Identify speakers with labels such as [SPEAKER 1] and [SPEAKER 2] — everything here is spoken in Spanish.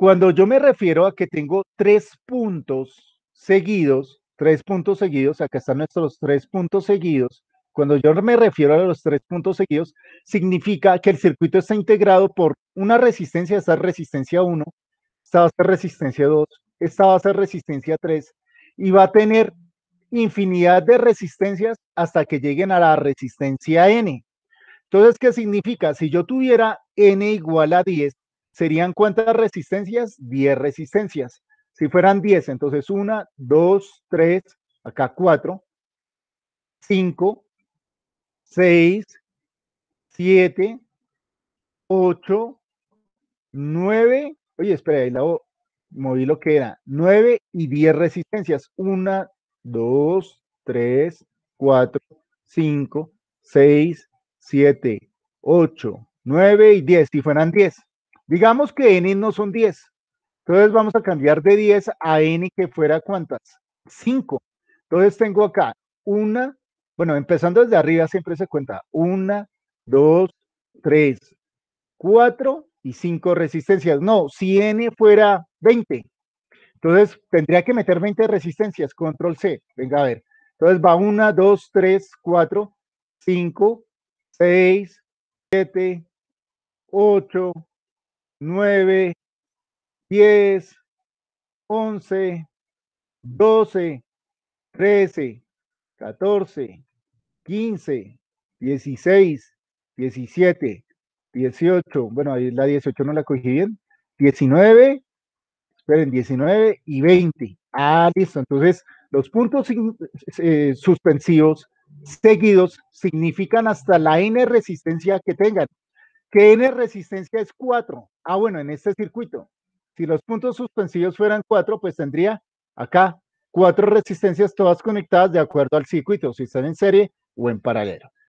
[SPEAKER 1] Cuando yo me refiero a que tengo tres puntos seguidos, tres puntos seguidos, acá están nuestros tres puntos seguidos, cuando yo me refiero a los tres puntos seguidos, significa que el circuito está integrado por una resistencia, esta resistencia 1, esta va a ser resistencia 2, esta va a ser resistencia 3, y va a tener infinidad de resistencias hasta que lleguen a la resistencia n. Entonces, ¿qué significa? Si yo tuviera n igual a 10, serían cuántas resistencias? 10 resistencias. Si fueran 10, entonces 1, 2, 3, acá 4, 5, 6, 7, 8, 9, oye, espera, ahí la moví lo que era, 9 y 10 resistencias. 1, 2, 3, 4, 5, 6, 7, 8, 9 y 10, si fueran 10. Digamos que n no son 10. Entonces vamos a cambiar de 10 a n que fuera cuántas? 5. Entonces tengo acá una, bueno, empezando desde arriba siempre se cuenta 1, 2, 3, 4 y 5 resistencias. No, si n fuera 20, entonces tendría que meter 20 resistencias, control C, venga a ver. Entonces va 1, 2, 3, 4, 5, 6, 7, 8, 9, 10, 11, 12, 13, 14, 15, 16, 17, 18, bueno, ahí la 18 no la cogí bien, 19, esperen, 19 y 20. Ah, listo. Entonces, los puntos eh, suspensivos seguidos significan hasta la N resistencia que tengan. ¿Qué N resistencia es 4. Ah, bueno, en este circuito. Si los puntos suspensivos fueran 4, pues tendría acá cuatro resistencias todas conectadas de acuerdo al circuito, si están en serie o en paralelo.